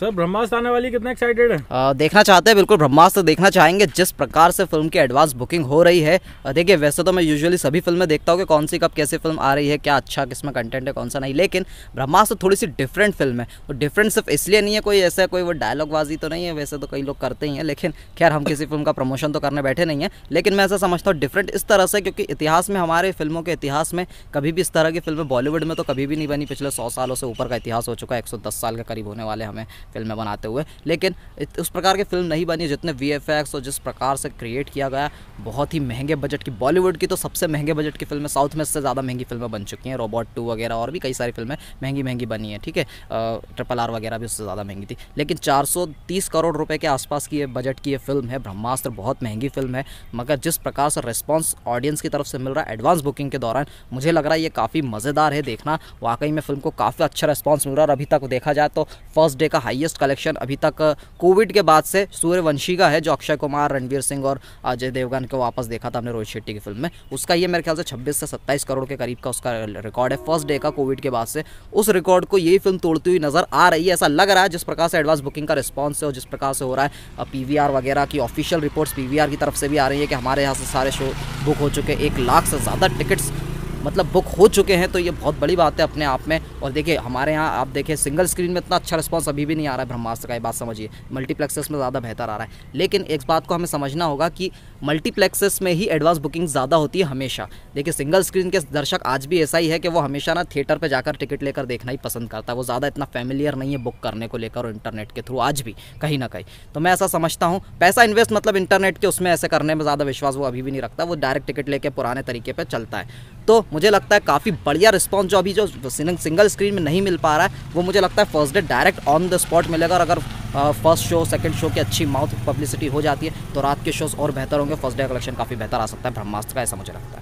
sir ब्रह्मास्त्र आने वाली कितने एक्साइटेड है आ, देखना चाहते हैं बिल्कुल ब्रह्मास्त्र देखना चाहेंगे जिस प्रकार से फिल्म की एडवांस बुकिंग हो रही है देखिए वैसे तो मैं यूजुअली सभी फिल्में देखता हूँ कि कौन सी कब कैसी फिल्म आ रही है क्या अच्छा किसमें कंटेंट है कौन सा नहीं लेकिन ब्रह्मास्त्र थोड़ी सी डिफरेंट फिल्म है और डिफरेंट सिर्फ इसलिए नहीं है कोई ऐसा कोई वो डायलॉगबाजी तो नहीं है वैसे तो कई लोग करते ही हैं लेकिन खैर हम किसी फिल्म का प्रमोशन तो करने बैठे नहीं है लेकिन मैं ऐसा समझता हूँ डिफरेंट इस तरह से क्योंकि इतिहास में हमारे फिल्मों के इतिहास में कभी भी इस तरह की फिल्में बॉलीवुड में तो कभी भी नहीं बनी पिछले सौ सालों से ऊपर का इतिहास हो चुका है एक साल के करीब होने वाले हमें फिल्में बनाते हुए लेकिन उस प्रकार की फिल्म नहीं बनी जितने वी और जिस प्रकार से क्रिएट किया गया बहुत ही महंगे बजट की बॉलीवुड की तो सबसे महंगे बजट की फिल्में साउथ में इससे ज़्यादा महंगी फिल्में बन चुकी हैं रोबोट टू वगैरह और भी कई सारी फिल्में महंगी महंगी बनी हैं ठीक है ट्रिपल आर वगैरह भी उससे ज़्यादा महंगी थी लेकिन चार करोड़ रुपये के आसपास की ये बजट की ये फिल्म है ब्रह्मास्त्र बहुत महंगी फिल्म है मगर जिस प्रकार से रिस्पॉन्स ऑडियंस की तरफ से मिल रहा है एडवांस बुकिंग के दौरान मुझे लग रहा है ये काफ़ी मज़ेदार है देखना वाकई में फिल्म को काफ़ी अच्छा रिस्पॉन्स मिल रहा है और अभी तक देखा जाए तो फर्स्ट डे का हाई हाईएस्ट कलेक्शन अभी तक कोविड के बाद से सूर्यवंशी का है जो अक्षय कुमार रणवीर सिंह और अजय देवगन को वापस देखा था हमने रोहित शेट्टी की फिल्म में उसका ये मेरे ख्याल से छब्बीस से सत्ताईस करोड़ के करीब का उसका रिकॉर्ड है फर्स्ट डे का कोविड के बाद से उस रिकॉर्ड को यही फिल्म तोड़ती हुई नजर आ रही है ऐसा लग रहा है जिस प्रकार से एडवांस बुकिंग का रिस्पॉन्स है और जिस प्रकार से हो रहा है पी वगैरह की ऑफिशियल रिपोर्ट्स पी की तरफ से भी आ रही है कि हमारे यहाँ से सारे शो बुक हो चुके एक लाख से ज़्यादा टिकट्स मतलब बुक हो चुके हैं तो ये बहुत बड़ी बात है अपने आप में और देखिए हमारे यहाँ आप देखिए सिंगल स्क्रीन में इतना अच्छा रिस्पॉन्स अभी भी नहीं आ रहा है ब्रह्मास्त्र का ये बात समझिए मल्टीप्लेक्सेस में ज़्यादा बेहतर आ रहा है लेकिन एक बात को हमें समझना होगा कि मल्टीप्लेक्सेस में ही एडवांस बुकिंग ज़्यादा होती है हमेशा देखिए सिंगल स्क्रीन के दर्शक आज भी ऐसा ही है कि वो हमेशा ना थिएटर पर जाकर टिकट लेकर देखना ही पसंद करता है वो ज़्यादा इतना फैमिलियर नहीं है बुक करने को लेकर और इंटरनेट के थ्रू आज भी कहीं ना कहीं तो मैं ऐसा समझता हूँ पैसा इन्वेस्ट मतलब इंटरनेट के उसमें ऐसे करने में ज़्यादा विश्वास वो अभी भी नहीं रखता वो डायरेक्ट टिकट लेकर पुराने तरीके पर चलता है तो मुझे लगता है काफ़ी बढ़िया रिस्पॉन्स जो अभी जो सिंगल स्क्रीन में नहीं मिल पा रहा है वो मुझे लगता है first day direct on the spot मिलेगा और अगर फर्स्ट शो सेकंड शो की अच्छी माउथ पब्लिसिटी हो जाती है तो रात के शोज़ और बेहतर होंगे फर्स्ट डे कलेक्शन काफ़ी बेहतर आ सकता है ब्रह्मास्त्र का ऐसा मुझे लगता है